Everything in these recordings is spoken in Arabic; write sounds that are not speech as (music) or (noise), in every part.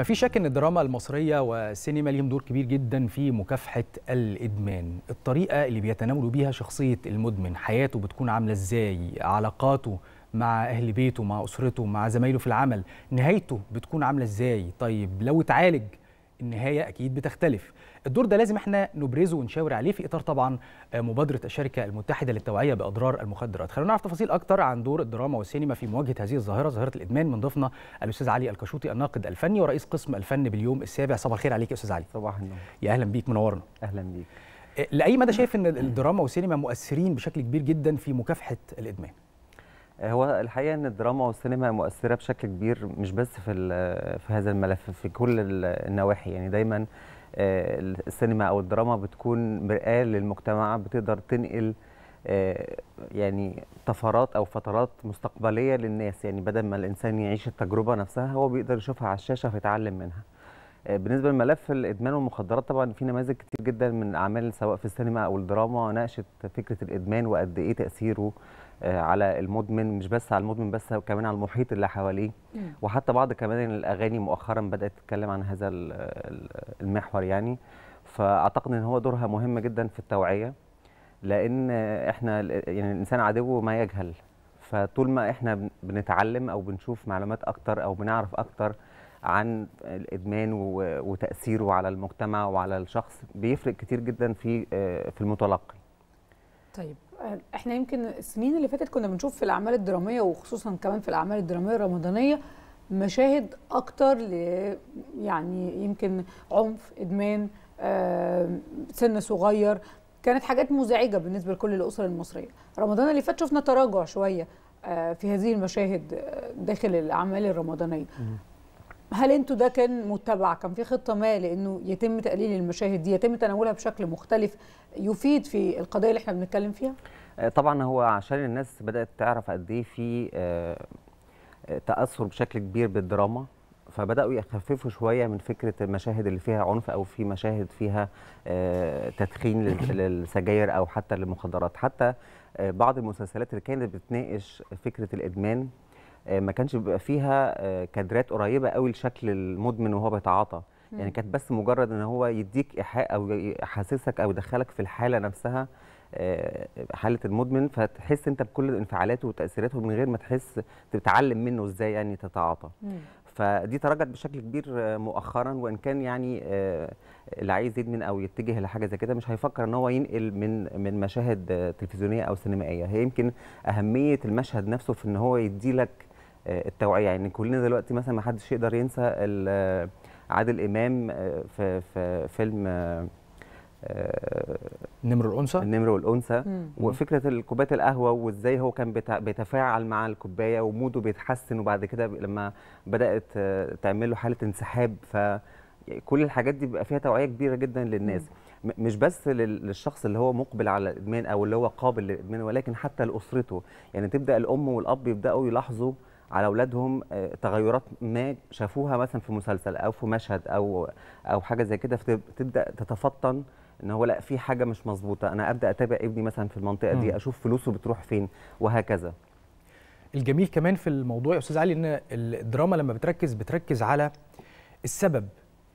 ما في شك ان الدراما المصريه والسينما ليهم دور كبير جدا في مكافحه الادمان الطريقه اللي بيتناولوا بيها شخصيه المدمن حياته بتكون عامله ازاي علاقاته مع اهل بيته مع اسرته مع زمايله في العمل نهايته بتكون عامله ازاي طيب لو اتعالج النهايه اكيد بتختلف الدور ده لازم احنا نبرزه ونشاور عليه في اطار طبعا آه، مبادره الشركه المتحده للتوعيه باضرار المخدرات خلونا نعرف تفاصيل اكتر عن دور الدراما والسينما في مواجهه هذه الظاهره ظاهره الادمان من ضيفنا الاستاذ علي الكشوطي الناقد الفني ورئيس قسم الفن باليوم السابع صباح الخير عليك يا استاذ علي صباح النور يا اهلا بيك منورنا اهلا بيك آه، لاي مدى شايف ان الدراما والسينما مؤثرين بشكل كبير جدا في مكافحه الادمان آه، هو الحقيقه ان الدراما والسينما مؤثره بشكل كبير مش بس في في هذا الملف في كل النواحي يعني دايما آه، السينما او الدراما بتكون مرآه للمجتمع بتقدر تنقل آه، يعني طفرات او فترات مستقبليه للناس يعني بدل ما الانسان يعيش التجربه نفسها هو بيقدر يشوفها على الشاشه فيتعلم منها بالنسبه لملف الادمان والمخدرات طبعا في نماذج كتير جدا من اعمال سواء في السينما او الدراما ناقشت فكره الادمان وقد ايه تاثيره آه، على المدمن مش بس على المدمن بس كمان على المحيط اللي حواليه وحتى بعض كمان الاغاني مؤخرا بدات تتكلم عن هذا المحور يعني فاعتقد ان هو دورها مهم جدا في التوعيه لان احنا يعني الانسان عدو ما يجهل فطول ما احنا بنتعلم او بنشوف معلومات اكتر او بنعرف اكتر عن الادمان وتاثيره على المجتمع وعلى الشخص بيفرق كتير جدا في آه، في المتلقي طيب احنا يمكن السنين اللي فاتت كنا بنشوف في الاعمال الدراميه وخصوصا كمان في الاعمال الدراميه الرمضانيه مشاهد اكتر ل يعني يمكن عنف ادمان آه، سن صغير كانت حاجات مزعجه بالنسبه لكل الاسر المصريه رمضان اللي فات شفنا تراجع شويه آه، في هذه المشاهد آه، داخل الاعمال الرمضانيه هل انتوا ده كان متبع كان في خطه ما لانه يتم تقليل المشاهد دي يتم تناولها بشكل مختلف يفيد في القضيه اللي احنا بنتكلم فيها آه، طبعا هو عشان الناس بدات تعرف قد ايه في آه، آه، تاثر بشكل كبير بالدراما فبداوا يخففوا شويه من فكره المشاهد اللي فيها عنف او في مشاهد فيها تدخين (clears throat) للسجاير او حتى للمخدرات حتى بعض المسلسلات اللي كانت بتناقش فكره الادمان آه، ما كانش بيبقى فيها آه، كادرات قريبه قوي لشكل المدمن وهو بيتعاطى يعني كانت بس مجرد ان هو يديك ايحاء او يحسسك او يدخلك في الحاله نفسها آه، حاله المدمن فتحس انت بكل انفعالاته وتاثيراته من غير ما تحس تتعلم منه ازاي يعني تتعاطى فدي تراجعت بشكل كبير مؤخرا وان كان يعني اللي عايز يدمن او يتجه لحاجه زي كده مش هيفكر ان هو ينقل من من مشاهد تلفزيونيه او سينمائيه هي يمكن اهميه المشهد نفسه في ان هو يديلك آه، التوعيه يعني كلنا دلوقتي مثلا ما حدش يقدر ينسى آه، عادل امام آه، في في فيلم النمر والانثى النمر والانثى وفكره الكوبايه القهوه وازاي هو كان بيتفاعل مع الكوبايه وموده بيتحسن وبعد كده لما بدات تعمل له حاله انسحاب فكل الحاجات دي بيبقى فيها توعيه كبيره جدا للناس مم. مش بس للشخص اللي هو مقبل على الادمان او اللي هو قابل للادمان ولكن حتى لاسرته يعني تبدا الام والاب يبداوا يلاحظوا على اولادهم آه، تغيرات ما شافوها مثلا في مسلسل او في مشهد او او حاجه زي كده فتبدا تتفطن ان هو لا في حاجه مش مظبوطه انا ابدا اتابع ابني مثلا في المنطقه دي اشوف فلوسه بتروح فين وهكذا الجميل كمان في الموضوع يا استاذ علي ان الدراما لما بتركز بتركز على السبب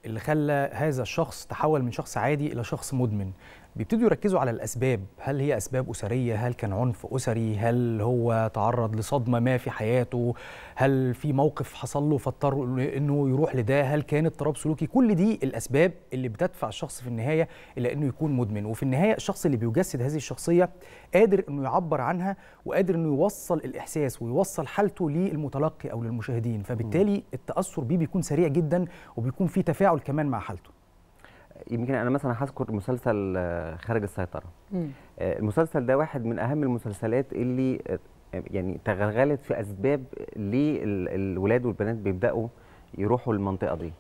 اللي خلى هذا الشخص تحول من شخص عادي الى شخص مدمن بيبتدوا يركزوا على الاسباب هل هي اسباب اسريه هل كان عنف اسري هل هو تعرض لصدمه ما في حياته هل في موقف حصل له فاضطر انه يروح لده هل كان اضطراب سلوكي كل دي الاسباب اللي بتدفع الشخص في النهايه الى انه يكون مدمن وفي النهايه الشخص اللي بيجسد هذه الشخصيه قادر انه يعبر عنها وقادر انه يوصل الاحساس ويوصل حالته للمتلقي او للمشاهدين فبالتالي التاثر بيه بيكون سريع جدا وبيكون في تفاعل كمان مع حالته يمكن انا مثلا هذكر مسلسل آه، خارج السيطره مم. آه، المسلسل ده واحد من اهم المسلسلات اللي آه، يعني تغلغلت في اسباب ليه الولاد والبنات بيبداوا يروحوا المنطقه دي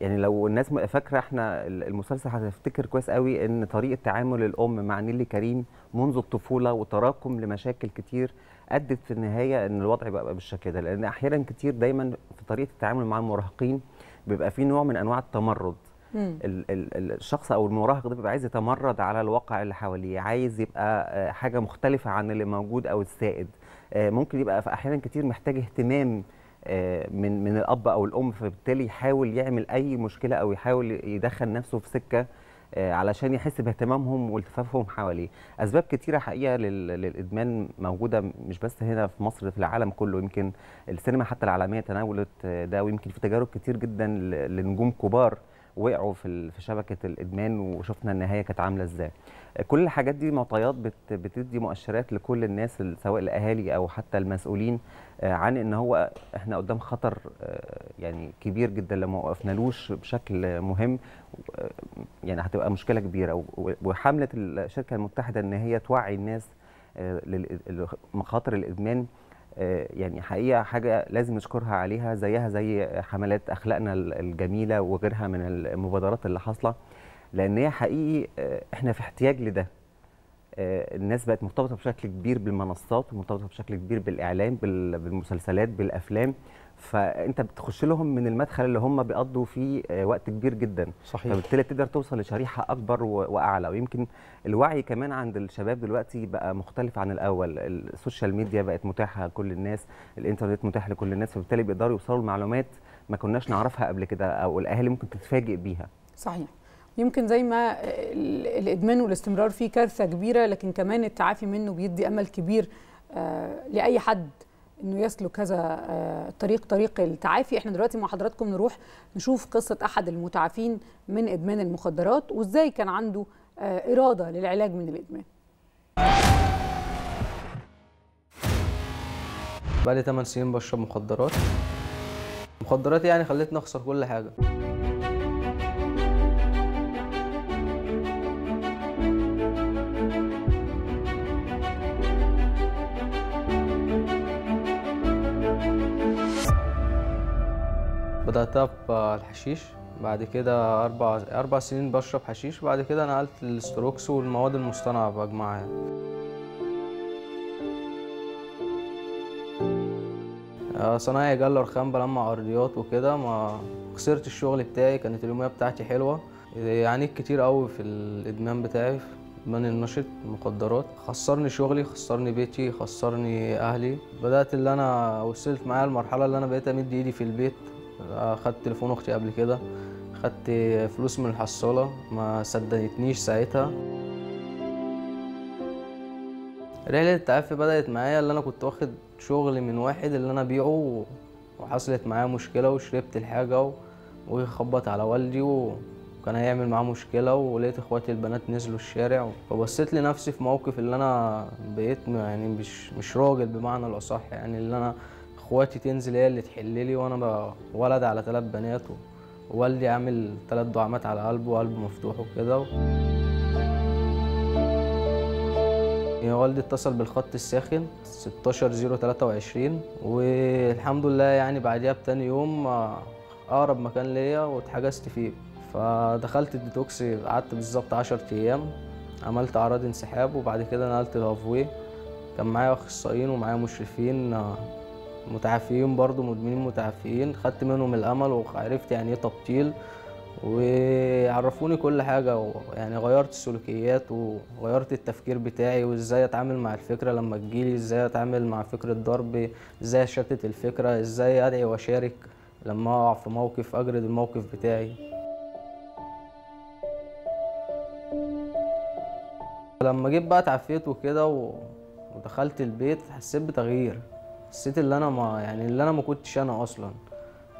يعني لو الناس فاكره احنا المسلسل هتفتكر كويس قوي ان طريقه تعامل الام مع نيلي كريم منذ الطفوله وتراكم لمشاكل كتير ادت في النهايه ان الوضع بقى بالشكل ده لان احيانا كتير دايما في طريقه التعامل مع المراهقين بيبقى في نوع من انواع التمرد الشخص او المراهق ده بيبقى عايز يتمرد على الواقع اللي حواليه عايز يبقى آه، حاجه مختلفه عن اللي موجود او السائد آه، ممكن يبقى في احيانا كتير محتاج اهتمام آه، من من الاب او الام فبالتالي يحاول يعمل اي مشكله او يحاول يدخل نفسه في سكه علشان يحس باهتمامهم والتفافهم حواليه اسباب كتيره حقيقه للادمان موجوده مش بس هنا في مصر في العالم كله يمكن السينما حتى العالميه تناولت ده ويمكن في تجارب كتير جدا لنجوم كبار وقعوا في في شبكه الادمان وشفنا النهايه كانت عامله ازاي كل الحاجات دي معطيات بتدي مؤشرات لكل الناس سواء الاهالي او حتى المسؤولين آه، عن ان هو احنا قدام خطر آه، يعني كبير جدا لو ما وقفنالوش بشكل مهم آه، يعني هتبقى مشكله كبيره وحمله الشركه المتحده ان هي توعي الناس لمخاطر الادمان آه، يعني حقيقه حاجه لازم نشكرها عليها زيها زي حملات اخلاقنا الجميله وغيرها من المبادرات اللي حاصله لان هي حقيقي آه، احنا في احتياج لده الناس بقت مرتبطه بشكل كبير بالمنصات ومرتبطه بشكل كبير بالاعلام بالمسلسلات بالافلام فانت بتخش لهم من المدخل اللي هم بيقضوا فيه آه، وقت كبير جدا صحيح فبالتالي تقدر توصل لشريحه اكبر واعلى ويمكن الوعي كمان عند الشباب دلوقتي بقى مختلف عن الاول السوشيال ميديا بقت متاحه لكل الناس الانترنت متاح لكل الناس فبالتالي بيقدروا يوصلوا لمعلومات ما كناش نعرفها قبل كده او الاهالي ممكن تتفاجئ بيها صحيح يمكن زي ما الادمان والاستمرار فيه كارثه كبيره لكن كمان التعافي منه بيدي امل كبير آه، لاي حد انه يسلك هذا الطريق آه، طريق التعافي احنا دلوقتي مع حضراتكم نروح نشوف قصه احد المتعافين من ادمان المخدرات وازاي كان عنده آه، اراده للعلاج من الادمان لي 8 سنين بشرب مخدرات مخدرات يعني خلتني اخسر كل حاجه بدات بالحشيش بعد كده أربع, أربع سنين بشرب حشيش بعد كده نقلت للستروكس والمواد المصطنعة بجمعها يعني. آه، صنايعي جلر رخام بلمع أرضيات وكده ما خسرت الشغل بتاعي كانت اليومية بتاعتي حلوة عانيت كتير قوي في الإدمان بتاعي من النشط مخدرات خسرني شغلي خسرني بيتي خسرني أهلي بدأت اللي أنا وصلت معايا المرحلة اللي أنا بقيت أمد إيدي في البيت اخدت تليفون اختي قبل كده خدت فلوس من الحصاله ما صدقتنيش ساعتها رحلة التعافي بدأت معايا اللي أنا كنت واخد شغل من واحد اللي أنا بيعه وحصلت معايا مشكلة وشربت الحاجة وخبط على والدي وكان هيعمل معاه مشكلة ولقيت اخواتي البنات نزلوا الشارع فبصيت لنفسي في موقف اللي أنا بقيت يعني مش مش راجل بمعنى الأصح يعني اللي أنا اخواتي تنزل هي اللي تحل لي وانا ولد على ثلاث بنات ووالدي عامل ثلاث دعامات على قلبه وقلبه مفتوح وكده و... يعني والدي اتصل بالخط الساخن 16023 والحمد لله يعني بعديها بتاني يوم آه، اقرب مكان ليا واتحجزت فيه فدخلت الديتوكس قعدت بالظبط 10 ايام عملت اعراض انسحاب وبعد كده نقلت لافوي كان معايا اخصائيين ومعايا مشرفين آه، متعافيين برضو مدمنين متعافيين خدت منهم الامل وعرفت يعني ايه تبطيل وعرفوني كل حاجه يعني غيرت السلوكيات وغيرت التفكير بتاعي وازاي اتعامل مع الفكره لما تجيلي ازاي اتعامل مع فكره ضرب ازاي اشتت الفكره ازاي ادعي واشارك لما اقع في موقف اجرد الموقف بتاعي لما جيت بقى اتعافيت وكده ودخلت البيت حسيت بتغيير حسيت اللي انا ما يعني اللي انا ما كنتش انا اصلا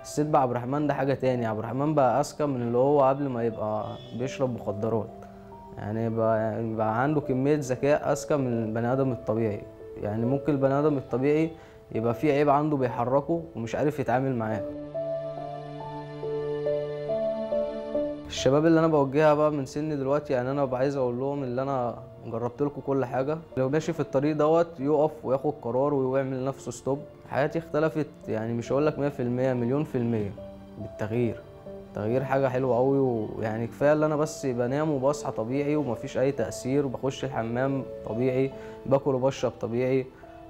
حسيت بقى عبد الرحمن ده حاجه تاني عبد الرحمن بقى اذكى من اللي هو قبل ما يبقى بيشرب مخدرات يعني بقى, يعني بقى عنده كميه ذكاء اذكى من البني ادم الطبيعي يعني ممكن البني ادم الطبيعي يبقى في عيب عنده بيحركه ومش عارف يتعامل معاه الشباب اللي انا بوجهها بقى من سني دلوقتي يعني انا ببقى عايز اقول لهم اللي انا جربت لكم كل حاجه لو ماشي في الطريق دوت يقف وياخد قرار ويعمل لنفسه ستوب حياتي اختلفت يعني مش هقول لك 100% مليون في المية بالتغيير تغيير حاجة حلوة قوي ويعني كفاية اللي أنا بس بنام وبصحى طبيعي ومفيش أي تأثير بخش الحمام طبيعي باكل وبشرب طبيعي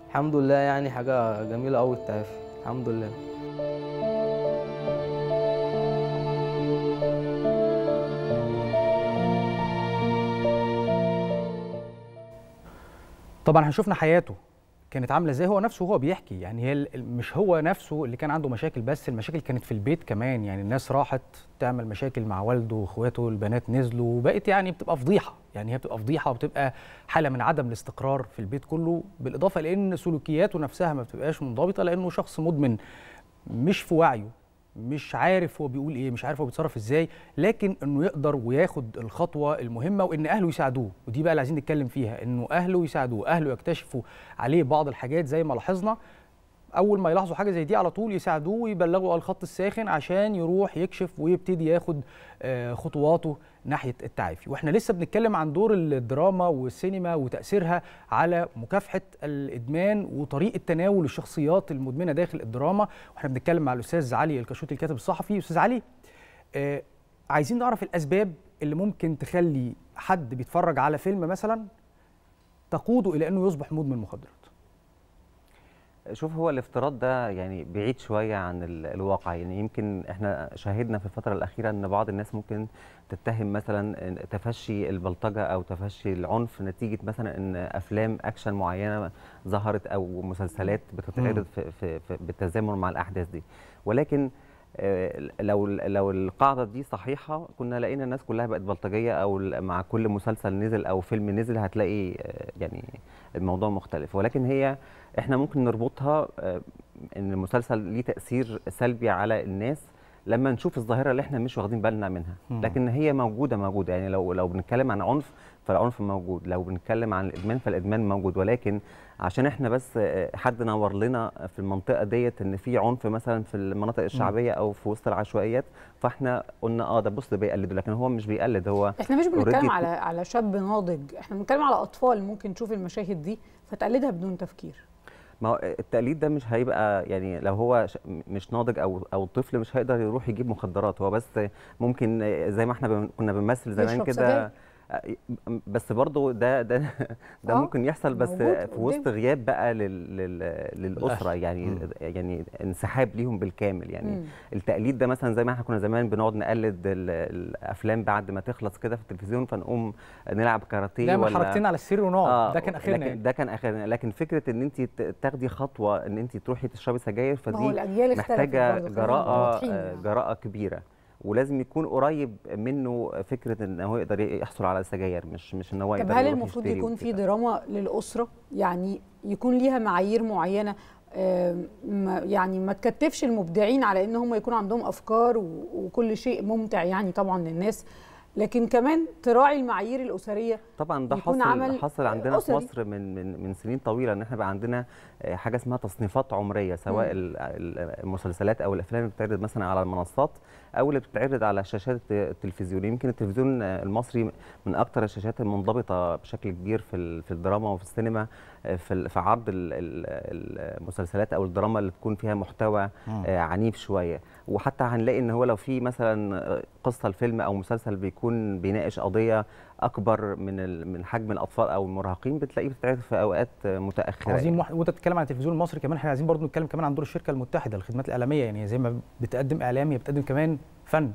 الحمد لله يعني حاجة جميلة قوي التعافي الحمد لله طبعا احنا شفنا حياته كانت عامله ازاي هو نفسه هو بيحكي يعني هي مش هو نفسه اللي كان عنده مشاكل بس المشاكل كانت في البيت كمان يعني الناس راحت تعمل مشاكل مع والده واخواته البنات نزلوا وبقت يعني بتبقى فضيحه يعني هي بتبقى فضيحه وبتبقى حاله من عدم الاستقرار في البيت كله بالاضافه لان سلوكياته نفسها ما بتبقاش منضبطه لانه شخص مدمن مش في وعيه مش عارف هو بيقول ايه مش عارف هو بيتصرف ازاي لكن انه يقدر وياخد الخطوه المهمه وان اهله يساعدوه ودي بقى اللي عايزين نتكلم فيها انه اهله يساعدوه اهله يكتشفوا عليه بعض الحاجات زي ما لاحظنا اول ما يلاحظوا حاجه زي دي على طول يساعدوه ويبلغوا الخط الساخن عشان يروح يكشف ويبتدي ياخد آه، خطواته ناحيه التعافي واحنا لسه بنتكلم عن دور الدراما والسينما وتاثيرها على مكافحه الادمان وطريقه تناول الشخصيات المدمنه داخل الدراما واحنا بنتكلم مع الاستاذ علي الكشوتي الكاتب الصحفي استاذ علي آه، عايزين نعرف الاسباب اللي ممكن تخلي حد بيتفرج على فيلم مثلا تقوده الى انه يصبح مدمن مخدرات شوف هو الافتراض ده يعني بعيد شويه عن الواقع يعني يمكن احنا شاهدنا في الفتره الاخيره ان بعض الناس ممكن تتهم مثلا تفشي البلطجه او تفشي العنف نتيجه مثلا ان افلام اكشن معينه ظهرت او مسلسلات بتتعرض في, في, في بالتزامن مع الاحداث دي ولكن آه، لو لو القاعده دي صحيحه كنا لقينا الناس كلها بقت بلطجيه او مع كل مسلسل نزل او فيلم نزل هتلاقي آه، يعني الموضوع مختلف ولكن هي احنا ممكن نربطها آه، ان المسلسل ليه تاثير سلبي على الناس لما نشوف الظاهره اللي احنا مش واخدين بالنا منها لكن هي موجوده موجوده يعني لو لو بنتكلم عن عنف فالعنف موجود لو بنتكلم عن الادمان فالادمان موجود ولكن عشان احنا بس آه، حد نور لنا في المنطقه ديت ان في عنف مثلا في المناطق الشعبيه او في وسط العشوائيات فاحنا قلنا اه ده بص ده بيقلده لكن هو مش بيقلد هو احنا مش بنتكلم على على شاب ناضج احنا بنتكلم على اطفال ممكن تشوف المشاهد دي فتقلدها بدون تفكير ما هو التقليد ده مش هيبقى يعني لو هو مش ناضج او او طفل مش هيقدر يروح يجيب مخدرات هو بس ممكن زي ما احنا كنا بنمثل زمان كده بس برضه ده ده ده آه، ممكن يحصل بس في وسط غياب بقى للاسره يعني يعني انسحاب ليهم بالكامل يعني التقليد ده مثلا زي ما احنا كنا زمان بنقعد نقلد الافلام بعد ما تخلص كده في التلفزيون فنقوم نلعب كاراتيه ولا حركتين على السرير ونقعد آه، ده كان اخرنا لكن يعني. ده كان اخرنا لكن فكره ان انت تاخدي خطوه ان انت تروحي تشربي سجاير فدي محتاجه جراءه يعني. جراءه كبيره ولازم يكون قريب منه فكره ان هو يقدر يحصل على سجاير مش مش ان هو يقدر طب هل المفروض يكون في دراما للاسره يعني يكون ليها معايير معينه يعني ما تكتفش المبدعين على ان هم يكون عندهم افكار وكل شيء ممتع يعني طبعا للناس لكن كمان تراعي المعايير الاسريه طبعا ده حصل حصل عندنا أسري. في مصر من من من سنين طويله ان احنا بقى عندنا آه، حاجه اسمها تصنيفات عمريه سواء م. المسلسلات او الافلام اللي بتتعرض مثلا على المنصات او اللي بتتعرض على شاشات التلفزيون يمكن التلفزيون المصري من اكثر الشاشات المنضبطه بشكل كبير في في الدراما وفي السينما آه، في في عرض المسلسلات او الدراما اللي بتكون فيها محتوى آه، عنيف شويه وحتى هنلاقي ان هو لو في مثلا آه، قصه الفيلم او مسلسل بيكون بيناقش قضيه اكبر من من حجم الاطفال او المراهقين بتلاقيه بتتعرض في اوقات متاخره عايزين يعني. وانت بتتكلم عن التلفزيون المصري كمان احنا عايزين برضو نتكلم كمان عن دور الشركه المتحده الخدمات الاعلاميه يعني زي ما بتقدم اعلام هي بتقدم كمان فن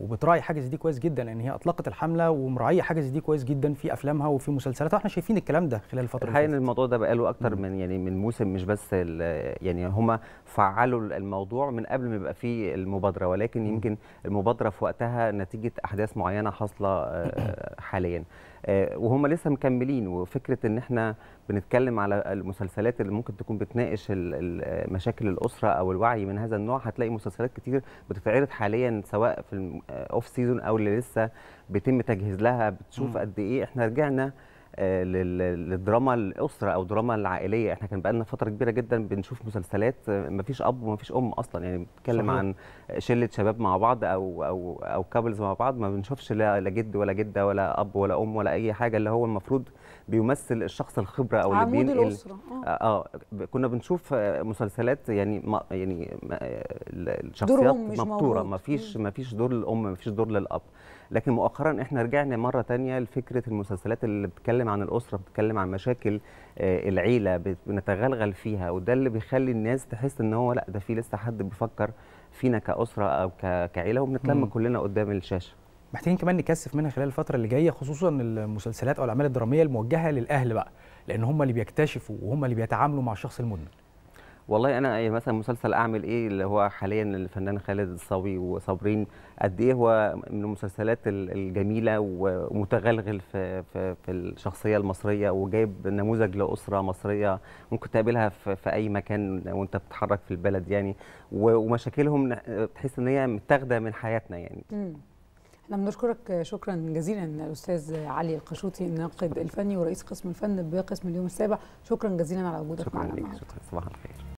وبتراعي حاجه زي دي كويس جدا لان هي اطلقت الحمله ومراعيه حاجه زي دي كويس جدا في افلامها وفي مسلسلاتها واحنا شايفين الكلام ده خلال الفتره الحقيقه الموضوع ده بقاله اكتر من يعني من موسم مش بس يعني هما فعلوا الموضوع من قبل ما يبقى فيه المبادره ولكن يمكن المبادره في وقتها نتيجه احداث معينه حاصله آه، (clears throat) حاليا آه، وهم لسه مكملين وفكره ان احنا بنتكلم على المسلسلات اللي ممكن تكون بتناقش آه، مشاكل الاسره او الوعي من هذا النوع هتلاقي مسلسلات كتير بتتعرض حاليا سواء في الاوف آه، سيزون او اللي لسه بيتم تجهيز لها بتشوف قد ايه احنا رجعنا آه، للدراما الاسره او الدراما العائليه احنا كان بقالنا فتره كبيره جدا بنشوف مسلسلات آه، مفيش اب ومفيش ام اصلا يعني بنتكلم عن شله شباب مع بعض او او او كابلز مع بعض ما بنشوفش لا جد ولا جده ولا اب ولا ام ولا اي حاجه اللي هو المفروض بيمثل الشخص الخبره او اللي الاسره اه, آه،, آه، كنا بنشوف مسلسلات يعني ما يعني ما الشخصيات مبطوره ما فيش ما فيش دور للام ما فيش دور للاب لكن مؤخرا احنا رجعنا مره تانية لفكره المسلسلات اللي بتتكلم عن الاسره بتتكلم عن مشاكل آه، العيله بنتغلغل فيها وده اللي بيخلي الناس تحس ان هو لا ده في لسه حد بيفكر فينا كاسره او كعيله وبنتلم كلنا قدام الشاشه محتاجين كمان نكثف منها خلال الفتره اللي جايه خصوصا المسلسلات او الاعمال الدراميه الموجهه للاهل بقى لان هم اللي بيكتشفوا وهم اللي بيتعاملوا مع الشخص المدمن والله انا إيه مثلا مسلسل اعمل ايه اللي هو حاليا الفنان خالد الصاوي وصابرين قد ايه هو من المسلسلات الجميله ومتغلغل في في, في الشخصيه المصريه وجايب نموذج لاسره مصريه ممكن تقابلها في, في اي مكان وانت بتتحرك في البلد يعني ومشاكلهم تحس ان هي متاخده من حياتنا يعني م. احنا نشكرك شكرا جزيلا الاستاذ علي القشوطي الناقد الفني ورئيس قسم الفن بقسم اليوم السابع شكرا جزيلا على وجودك معنا شكرا لك شكرا صباح الخير